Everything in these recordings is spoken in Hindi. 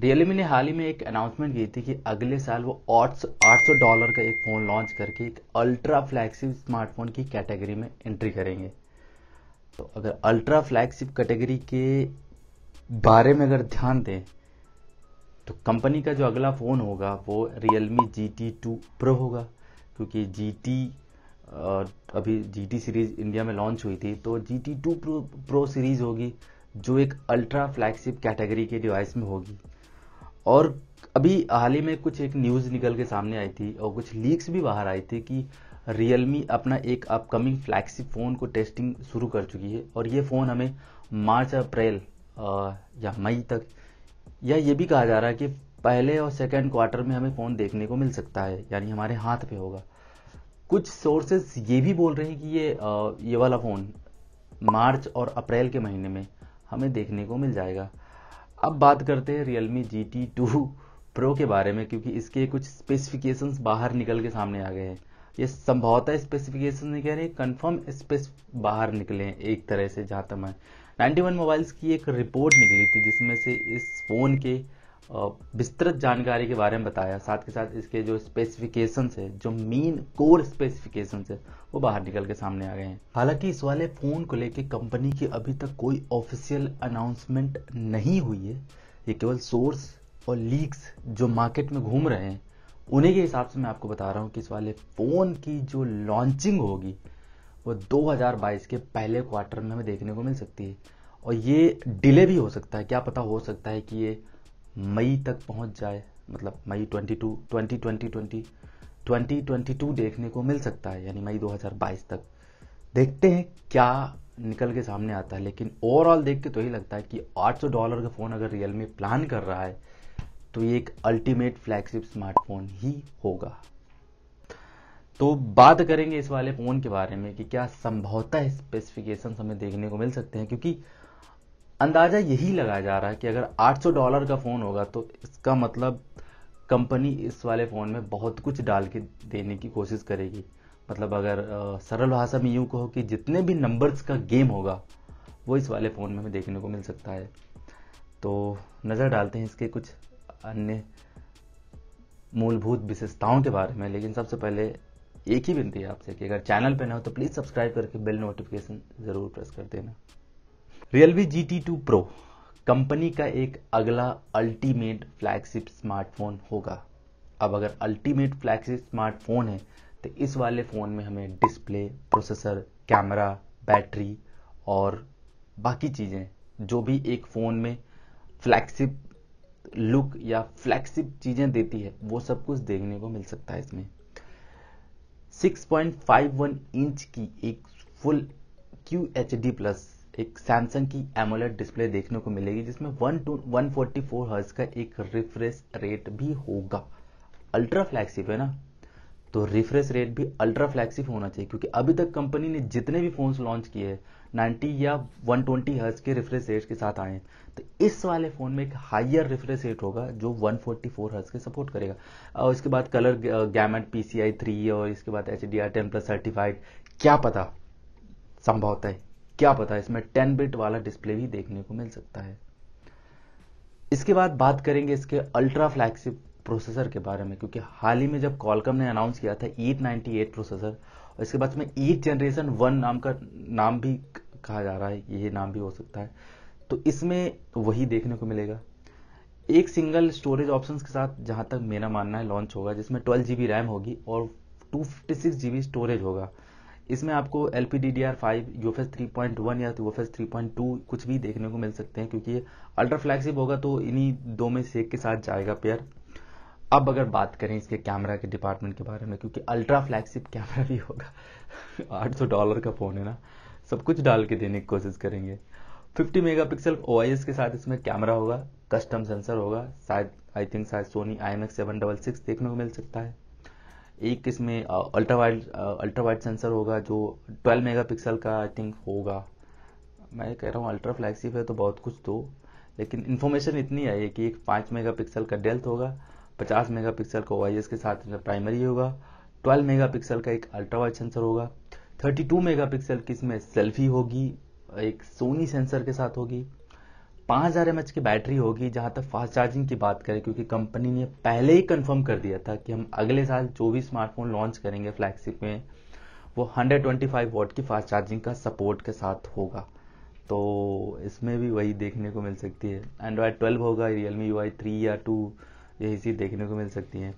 रियलमी ने हाल ही में एक अनाउंसमेंट की थी कि अगले साल वो आठ सौ डॉलर का एक फ़ोन लॉन्च करके एक अल्ट्रा फ्लैगशिप स्मार्टफोन की कैटेगरी में एंट्री करेंगे तो अगर अल्ट्रा फ्लैगशिप कैटेगरी के बारे में अगर ध्यान दें तो कंपनी का जो अगला फ़ोन होगा वो Realme G T two pro होगा क्योंकि जी टी अभी जी टी सीरीज़ इंडिया में लॉन्च हुई थी तो G T two pro, pro series होगी जो एक अल्ट्रा फ्लैगशिप कैटेगरी के डिवाइस में होगी और अभी हाल ही में कुछ एक न्यूज़ निकल के सामने आई थी और कुछ लीक्स भी बाहर आई थी कि रियलमी अपना एक अपकमिंग फ्लैगशिप फ़ोन को टेस्टिंग शुरू कर चुकी है और ये फ़ोन हमें मार्च अप्रैल या मई तक या ये भी कहा जा रहा है कि पहले और सेकेंड क्वार्टर में हमें फ़ोन देखने को मिल सकता है यानी हमारे हाथ पे होगा कुछ सोर्सेस ये भी बोल रहे हैं कि ये ये वाला फ़ोन मार्च और अप्रैल के महीने में हमें देखने को मिल जाएगा अब बात करते हैं Realme GT 2 Pro के बारे में क्योंकि इसके कुछ स्पेसिफिकेशंस बाहर निकल के सामने आ गए हैं ये संभवतः स्पेसिफिकेशन नहीं कह रहे कंफर्म स्पेस बाहर निकले हैं एक तरह से जहाँ तक मैं 91 मोबाइल्स की एक रिपोर्ट निकली थी जिसमें से इस फ़ोन के विस्तृत जानकारी के बारे में बताया साथ के साथ इसके जो स्पेसिफिकेशंस है जो मेन कोर स्पेसिफिकेशंस है वो बाहर निकल के सामने आ गए हैं हालांकि इस वाले फ़ोन को लेके कंपनी की अभी तक कोई ऑफिशियल अनाउंसमेंट नहीं हुई है ये केवल सोर्स और लीक्स जो मार्केट में घूम रहे हैं उन्हीं के हिसाब से मैं आपको बता रहा हूँ कि इस वाले फ़ोन की जो लॉन्चिंग होगी वो 2022 के पहले क्वार्टर में हमें देखने को मिल सकती है और ये डिले भी हो सकता है क्या पता हो सकता है कि ये मई तक पहुंच जाए मतलब मई 22 2020 2020 2022 देखने को मिल सकता है यानी मई 2022 तक देखते हैं क्या निकल के सामने आता है लेकिन ओवरऑल देख के तो यही लगता है कि 800 डॉलर का फ़ोन अगर रियलमी प्लान कर रहा है तो ये एक अल्टीमेट फ्लैगशिप स्मार्टफोन ही होगा तो बात करेंगे इस वाले फ़ोन के बारे में कि क्या संभवतः स्पेसिफिकेशन हमें देखने को मिल सकते हैं क्योंकि अंदाज़ा यही लगाया जा रहा है कि अगर 800 डॉलर का फ़ोन होगा तो इसका मतलब कंपनी इस वाले फ़ोन में बहुत कुछ डाल के देने की कोशिश करेगी मतलब अगर सरल भाषा में यूँ कहो कि जितने भी नंबर्स का गेम होगा वो इस वाले फ़ोन में हमें देखने को मिल सकता है तो नज़र डालते हैं इसके कुछ अन्य मूलभूत विशेषताओं के बारे में लेकिन सबसे पहले एक ही विनती है आपसे कि अगर चैनल पर ना हो तो प्लीज़ सब्सक्राइब करके बेल नोटिफिकेशन ज़रूर प्रेस कर देना Realme G T two pro company का एक अगला अल्टीमेट फ्लैगशिप स्मार्टफोन होगा अब अगर अल्टीमेट फ्लैगशिप स्मार्टफोन है तो इस वाले फ़ोन में हमें डिस्प्ले प्रोसेसर कैमरा बैटरी और बाकी चीज़ें जो भी एक फ़ोन में फ्लैगशिप लुक या फ्लैगशिप चीज़ें देती है वो सब कुछ देखने को मिल सकता है इसमें 6.51 इंच की एक full Q H D plus एक सैमसंग की एमोलेट डिस्प्ले देखने को मिलेगी जिसमें one two one forty four hertz का एक रिफ्रेश रेट भी होगा अल्ट्रा फ्लैक्सिप है ना तो रिफ्रेश रेट भी अल्ट्रा फ्लैक्सिप होना चाहिए क्योंकि अभी तक कंपनी ने जितने भी फोन्स लॉन्च किए हैं 90 या 120 ट्वेंटी हर्ज के रिफ्रेश रेट के साथ आए तो इस वाले फ़ोन में एक हाइयर रिफ्रेश रेट होगा जो 144 फोर्टी हर्ज के सपोर्ट करेगा और इसके बाद कलर गैमेट पी सी और इसके बाद H D R ten plus certified क्या पता संभव है क्या पता इसमें टेन बिट वाला डिस्प्ले भी देखने को मिल सकता है इसके बाद बात करेंगे इसके अल्ट्रा फ्लैगशिप प्रोसेसर के बारे में क्योंकि हाल ही में जब कॉलकम ने अनाउंस किया था ईट एट प्रोसेसर और इसके बाद में ईट जनरेशन वन नाम का नाम भी कहा जा रहा है ये नाम भी हो सकता है तो इसमें वही देखने को मिलेगा एक सिंगल स्टोरेज ऑप्शंस के साथ जहां तक मेरा मानना है लॉन्च होगा जिसमें ट्वेल्व जीबी रैम होगी और टू फिफ्टी सिक्स स्टोरेज होगा इसमें आपको L P D D R five U F S three point one या U F S three point two कुछ भी देखने को मिल सकते हैं क्योंकि ये अल्ट्रा फ्लैगशिप होगा तो इन्हीं दो में से एक के साथ जाएगा पेयर अब अगर बात करें इसके कैमरा के डिपार्टमेंट के बारे में क्योंकि अल्ट्रा फ्लैगशिप कैमरा भी होगा आठ सौ डॉलर का फ़ोन है ना सब कुछ डाल के देने की कोशिश करेंगे 50 मेगापिक्सल ओआईएस के साथ इसमें कैमरा होगा कस्टम सेंसर होगा शायद आई थिंक शायद Sony I M X seven double six देखने को मिल सकता है एक इसमें ultra wide ultra wide sensor होगा जो 12 मेगापिक्सल का आई थिंक होगा मैं कह रहा हूँ अल्ट्रा फ्लैगशिप है तो बहुत कुछ दो लेकिन इन्फॉर्मेशन इतनी आई है कि एक पाँच पिक्सल का डेल्थ होगा पचास मेगा पिक्सल का ओ के साथ प्राइमरी होगा ट्वेल्व पिक्सल का एक अल्ट्रा वाइड सेंसर होगा थर्टी टू मेगा पिक्सल की इसमें सेल्फी होगी एक सोनी सेंसर के साथ होगी पाँच हज़ार एम की बैटरी होगी जहाँ तक फास्ट चार्जिंग की बात करें क्योंकि कंपनी ने पहले ही कंफर्म कर दिया था कि हम अगले साल जो भी स्मार्टफोन लॉन्च करेंगे फ्लैगशिप में वो 125 वॉट की फास्ट चार्जिंग का सपोर्ट के साथ होगा तो इसमें भी वही देखने को मिल सकती है एंड्रॉयड ट्वेल्व होगा रियल मी यू थ्री या टू यही चीज़ देखने को मिल सकती है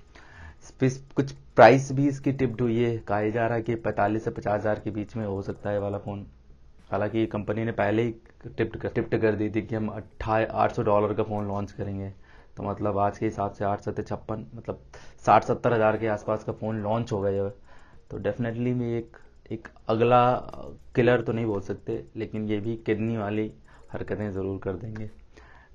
कुछ प्राइस भी इसकी टिप्ड हुई है कहा जा रहा है कि पैंतालीस से पचास हज़ार के बीच में हो सकता है वाला फ़ोन हालांकि कंपनी ने पहले ही टिप्ट कर टिप्ट कर दी थी कि हम अट्ठाई आठ सौ डॉलर का फ़ोन लॉन्च करेंगे तो मतलब आज के हिसाब से आठ सत्तर छप्पन मतलब साठ सत्तर हज़ार के आसपास का फ़ोन लॉन्च हो गया है तो डेफिनेटली मैं एक एक अगला किलर तो नहीं बोल सकते लेकिन ये भी किडनी वाली हरकतें ज़रूर कर देंगे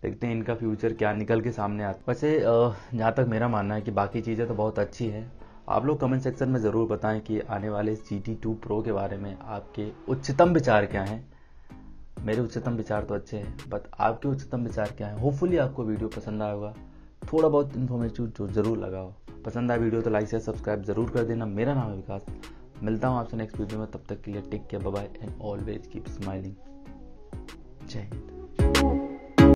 देखते हैं इनका फ्यूचर क्या निकल के सामने आता वैसे जहाँ तक मेरा मानना है कि बाकी चीज़ें तो बहुत अच्छी हैं आप लोग कमेंट सेक्शन में ज़रूर बताएं कि आने वाले जी टी टू प्रो के बारे में आपके उच्चतम विचार क्या हैं मेरे उच्चतम विचार तो अच्छे हैं बट आपके उच्चतम विचार क्या हैं होपफुली आपको वीडियो पसंद आया होगा थोड़ा बहुत इन्फॉर्मेटिव जो जरूर लगाओ पसंद आया वीडियो तो लाइक शेयर सब्सक्राइब जरूर कर देना मेरा नाम है विकास मिलता हूँ आपसे नेक्स्ट वीडियो में तब तक के लिए take care bye and always keep smiling जय हिंद